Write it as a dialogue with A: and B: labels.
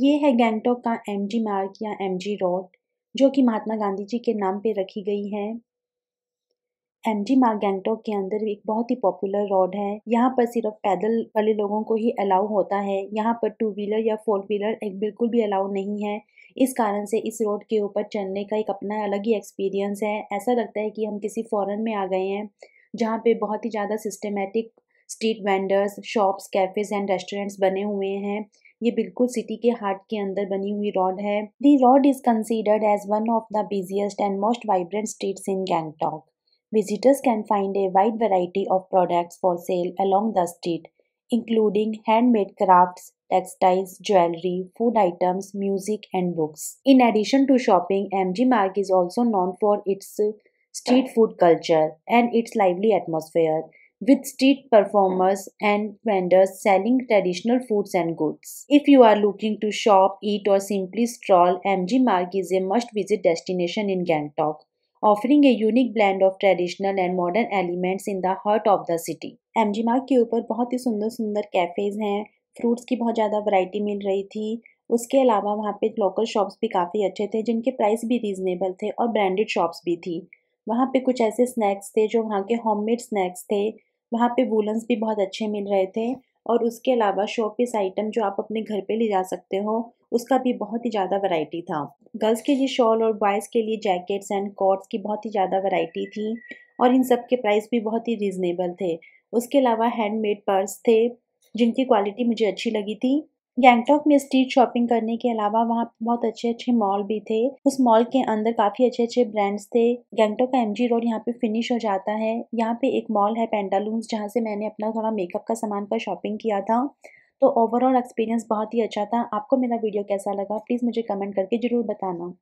A: ये है गैंगटोक का एम जी मार्ग या एम जी रोड जो कि महात्मा गांधी जी के नाम पे रखी गई है एम जी मार्ग गैंगटोक के अंदर एक बहुत ही पॉपुलर रोड है यहाँ पर सिर्फ पैदल वाले लोगों को ही अलाउ होता है यहाँ पर टू व्हीलर या फोर व्हीलर एक बिल्कुल भी अलाउ नहीं है इस कारण से इस रोड के ऊपर चलने का एक अपना अलग ही एक्सपीरियंस है ऐसा लगता है कि हम किसी फॉरन में आ गए हैं जहाँ पे बहुत ही ज़्यादा systematic street vendors shops cafes and restaurants बने हुए हैं ये बिल्कुल सिटी के हार्ट के अंदर बनी हुई रोड है the road is considered as one of the busiest and most vibrant streets in Gangtok visitors can find a wide variety of products for sale along the street, including handmade crafts, textiles, jewelry, food items, music, and books. In addition to shopping, MG Mark is also known for its street food culture and its lively atmosphere. with street performers and vendors selling traditional foods and goods. If you are looking to shop, eat, or simply stroll, MG Mark is a must visit destination in Gangtok, offering a unique blend of traditional and modern elements in the heart of the city. MG Mark ke upar bahut hi sundar sundar cafes hain, fruits ki bahut zyada variety mil rahi thi. उसके अलावा वहाँ पे local shops भी काफ़ी अच्छे थे जिनके price भी रीजनेबल थे और ब्रांडेड शॉप्स भी थी वहाँ पे कुछ ऐसे स्नैक्स थे जो वहाँ के होममेड स्नैक्स थे वहाँ पे वूलन्स भी बहुत अच्छे मिल रहे थे और उसके अलावा शोपीस आइटम जो आप अपने घर पे ले जा सकते हो उसका भी बहुत ही ज़्यादा वैरायटी था गर्ल्स के लिए शॉल और बॉयज़ के लिए जैकेट्स एंड कोट्स की बहुत ही ज़्यादा वैरायटी थी और इन सब के प्राइस भी बहुत ही रिजनेबल थे उसके अलावा हैंडमेड पर्स थे जिनकी क्वालिटी मुझे अच्छी लगी थी गैंगटॉक में स्ट्रीट शॉपिंग करने के अलावा वहाँ बहुत अच्छे अच्छे मॉल भी थे उस मॉल के अंदर काफी अच्छे अच्छे ब्रांड्स थे गैंगटॉक का एमजी रोड यहाँ पे फिनिश हो जाता है यहाँ पे एक मॉल है पेंटालूंस जहाँ से मैंने अपना थोड़ा मेकअप का सामान का शॉपिंग किया था तो ओवरऑल एक्सपीरियंस बहुत ही अच्छा था आपको मेरा वीडियो कैसा लगा प्लीज़ मुझे कमेंट करके ज़रूर बताना